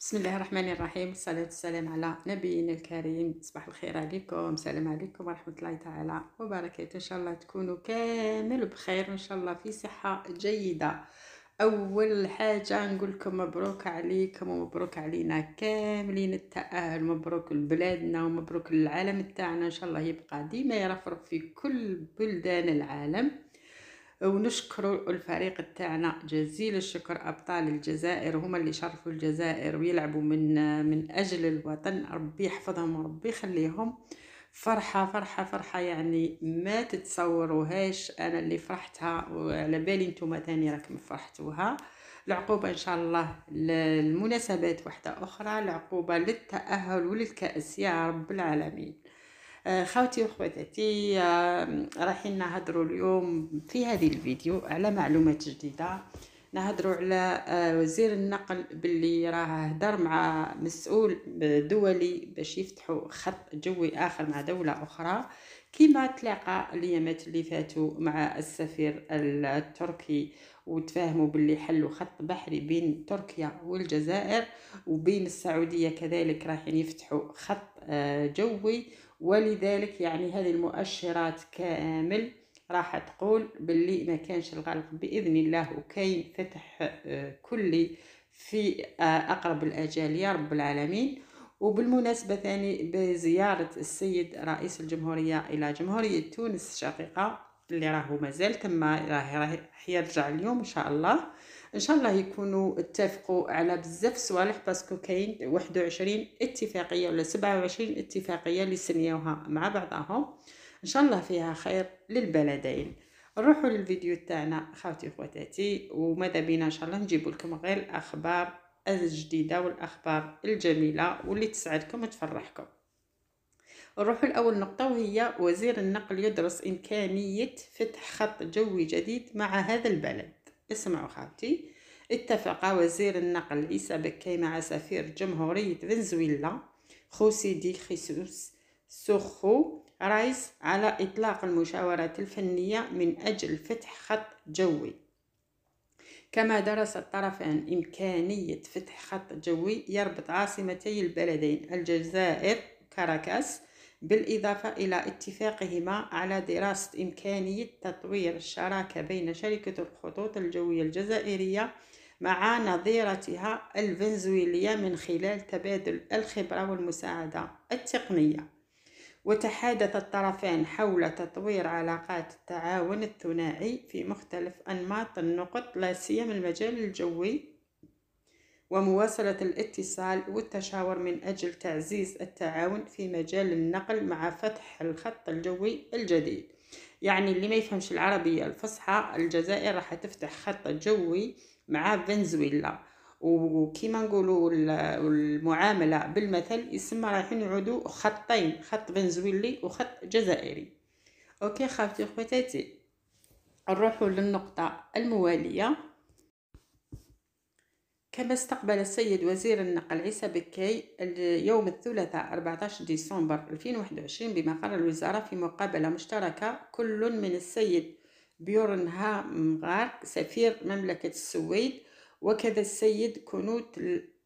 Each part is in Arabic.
بسم الله الرحمن الرحيم والصلاة والسلام على نبينا الكريم صباح الخير عليكم السلام عليكم ورحمة الله تعالى وبركاته إن شاء الله تكونوا كامل بخير إن شاء الله في صحة جيدة أول حاجة نقول لكم مبروك عليكم ومبروك علينا كاملين التأهل مبروك لبلادنا ومبروك للعالم تاعنا إن شاء الله يبقى ديما يرفرف في كل بلدان العالم ونشكر الفريق تاعنا جزيل الشكر ابطال الجزائر هما اللي شرفوا الجزائر ويلعبوا من من اجل الوطن ربي يحفظهم وربي يخليهم فرحة فرحة فرحة يعني ما تتصوروهاش انا اللي فرحتها وعلى بالي نتوما تاني راكم فرحتوها العقوبة إن شاء الله للمناسبات واحدة أخرى العقوبة للتأهل وللكأس يا رب العالمين خوتي وخواتاتي رايحين نهضروا اليوم في هذه الفيديو على معلومات جديده نهضروا على آه، وزير النقل باللي راه هدر مع مسؤول دولي باش يفتحوا خط جوي اخر مع دوله اخرى كما تلاقى الايامات اللي فاتوا مع السفير التركي وتفاهموا باللي حلوا خط بحري بين تركيا والجزائر وبين السعودية كذلك رايحين يفتحوا خط آه، جوي ولذلك يعني هذه المؤشرات كامل راح تقول باللي ما كانش الغلط بإذن الله وكي فتح آه، كلي في آه، أقرب الأجال يا رب العالمين وبالمناسبة ثاني بزيارة السيد رئيس الجمهورية إلى جمهورية تونس الشقيقة اللي راهو مازال تما راهي راهي حيرجع اليوم ان شاء الله ان شاء الله يكونوا اتفقوا على بزاف صوالح باسكو كاين 21 اتفاقيه ولا 27 اتفاقيه اللي سنيوها مع بعضهم ان شاء الله فيها خير للبلدين نروحوا للفيديو تاعنا خاوتي خواتاتي وماذا بينا ان شاء الله نجيب لكم غير الاخبار الجديده والاخبار الجميله واللي تسعدكم وتفرحكم نروحوا لأول نقطة وهي وزير النقل يدرس إمكانية فتح خط جوي جديد مع هذا البلد اسمعوا خالتي اتفق وزير النقل عيسى بكي مع سفير جمهورية فنزويلا خوسي دي خيسوس سوخو رايس على إطلاق المشاورات الفنية من أجل فتح خط جوي كما درس الطرفان إمكانية فتح خط جوي يربط عاصمتي البلدين الجزائر كاراكاس بالإضافة إلى اتفاقهما على دراسة إمكانية تطوير الشراكة بين شركة الخطوط الجوية الجزائرية مع نظيرتها الفنزويلية من خلال تبادل الخبرة والمساعدة التقنية وتحادث الطرفان حول تطوير علاقات التعاون الثنائي في مختلف أنماط النقط لا سيما المجال الجوي ومواصلة الاتصال والتشاور من أجل تعزيز التعاون في مجال النقل مع فتح الخط الجوي الجديد يعني اللي ما يفهمش العربية الفصحى الجزائر راح تفتح خط جوي مع فنزويلا وكما نقولوا المعاملة بالمثل يسمى رايحين يعودوا خطين خط فنزويلي وخط جزائري اوكي خاوتي خواتاتي نروحوا للنقطة الموالية كما استقبل السيد وزير النقل عيسى بكي يوم الثلاثاء 14 ديسمبر 2021 بمقر الوزارة في مقابلة مشتركة كل من السيد بيورن هامغارك سفير مملكة السويد وكذا السيد كنوت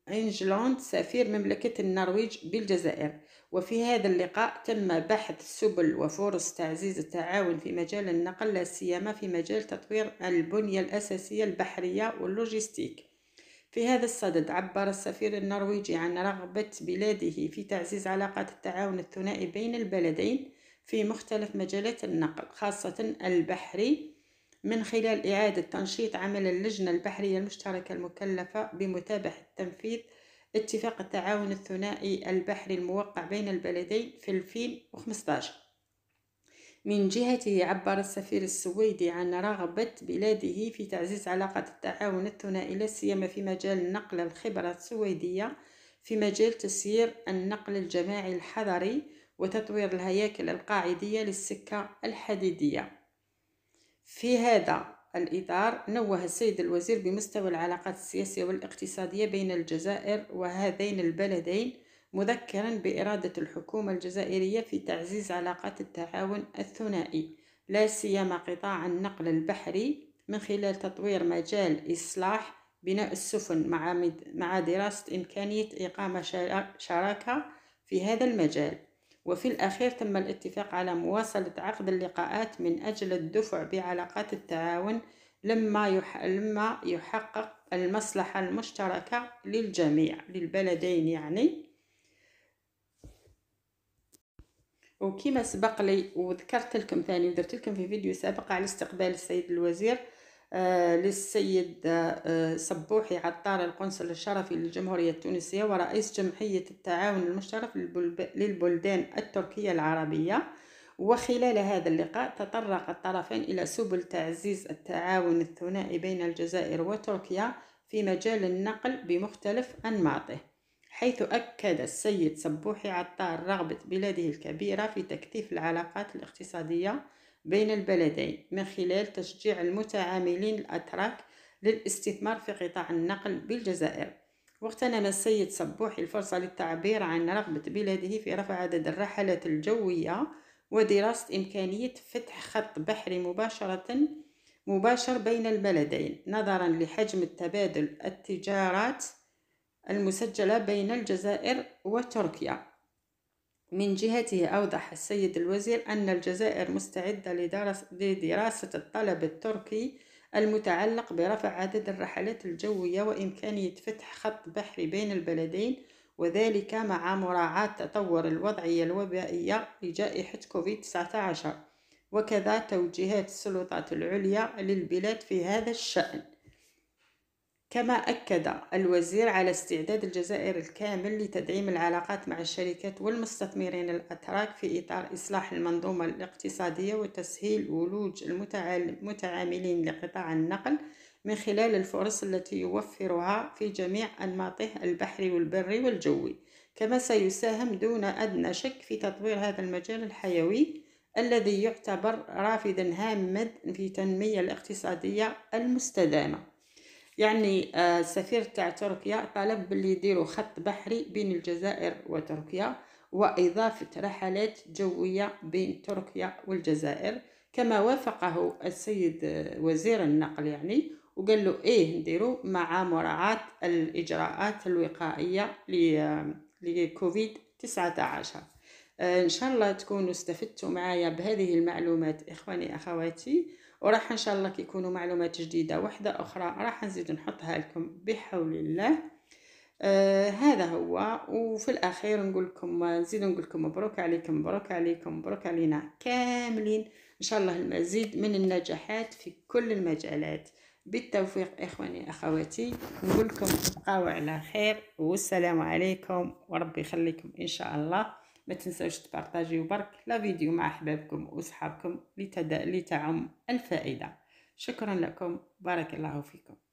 انجلاند سفير مملكة النرويج بالجزائر وفي هذا اللقاء تم بحث سبل وفرص تعزيز التعاون في مجال النقل لا سيما في مجال تطوير البنية الأساسية البحرية واللوجستيك في هذا الصدد عبر السفير النرويجي عن رغبة بلاده في تعزيز علاقات التعاون الثنائي بين البلدين في مختلف مجالات النقل خاصة البحري من خلال إعادة تنشيط عمل اللجنة البحرية المشتركة المكلفة بمتابعة تنفيذ اتفاق التعاون الثنائي البحري الموقع بين البلدين في 2015 من جهته عبر السفير السويدي عن رغبة بلاده في تعزيز علاقة التعاون الثنائي لا سيما في مجال نقل الخبرة السويدية في مجال تسيير النقل الجماعي الحضري وتطوير الهياكل القاعدية للسكة الحديدية في هذا الإطار نوه السيد الوزير بمستوى العلاقات السياسية والاقتصادية بين الجزائر وهذين البلدين مذكرا بإرادة الحكومة الجزائرية في تعزيز علاقات التعاون الثنائي لا سيما قطاع النقل البحري من خلال تطوير مجال إصلاح بناء السفن مع مع دراسة إمكانية إقامة شراكة في هذا المجال وفي الأخير تم الاتفاق على مواصلة عقد اللقاءات من أجل الدفع بعلاقات التعاون لما لما يحقق المصلحة المشتركة للجميع للبلدين يعني وكما سبق لي وذكرت لكم ثاني ودرت لكم في فيديو سابق على استقبال السيد الوزير آه للسيد آه صبوحي آه، عطار القنصل الشرفي للجمهورية التونسية ورئيس جمعية التعاون المشترك للبلدان التركية العربية وخلال هذا اللقاء تطرق الطرفين إلى سبل تعزيز التعاون الثنائي بين الجزائر وتركيا في مجال النقل بمختلف أنماطه حيث أكد السيد سبوحي عطار رغبة بلاده الكبيرة في تكثيف العلاقات الاقتصادية بين البلدين من خلال تشجيع المتعاملين الأتراك للاستثمار في قطاع النقل بالجزائر واغتنم السيد سبوحي الفرصة للتعبير عن رغبة بلاده في رفع عدد الرحلات الجوية ودراسة إمكانية فتح خط بحري مباشرة مباشر بين البلدين نظرا لحجم التبادل التجارات المسجلة بين الجزائر وتركيا من جهته أوضح السيد الوزير أن الجزائر مستعدة لدراسة الطلب التركي المتعلق برفع عدد الرحلات الجوية وإمكانية فتح خط بحري بين البلدين وذلك مع مراعاة تطور الوضعية الوبائية لجائحة كوفيد-19 وكذا توجيهات السلطات العليا للبلاد في هذا الشأن كما أكد الوزير على استعداد الجزائر الكامل لتدعيم العلاقات مع الشركات والمستثمرين الأتراك في إطار إصلاح المنظومة الاقتصادية وتسهيل ولوج المتعاملين لقطاع النقل من خلال الفرص التي يوفرها في جميع أنماطه البحري والبري والجوي كما سيساهم دون أدنى شك في تطوير هذا المجال الحيوي الذي يعتبر رافدا هاما في تنمية الاقتصادية المستدامة يعني السفير آه، تاع تركيا طلب باللي يديروا خط بحري بين الجزائر وتركيا وإضافة رحلات جوية بين تركيا والجزائر كما وافقه السيد آه، وزير النقل يعني وقال له ايه نديرو مع مراعاة الإجراءات الوقائية آه، لكوفيد 19 إن شاء الله تكونوا استفدتوا معايا بهذه المعلومات إخواني أخواتي وراح ان شاء الله كيكونوا معلومات جديده واحده اخرى راح نزيد نحطها لكم بحول الله آه هذا هو وفي الاخير نقول لكم نزيد نقول لكم مبروك عليكم مبروك عليكم مبروك علينا كاملين ان شاء الله المزيد من النجاحات في كل المجالات بالتوفيق اخواني اخواتي نقول لكم بقاو على خير والسلام عليكم وربي يخليكم ان شاء الله ما تنساوش تبارطاجيو برك لا فيديو مع احبابكم واصحابكم لتعم الفائده شكرا لكم بارك الله فيكم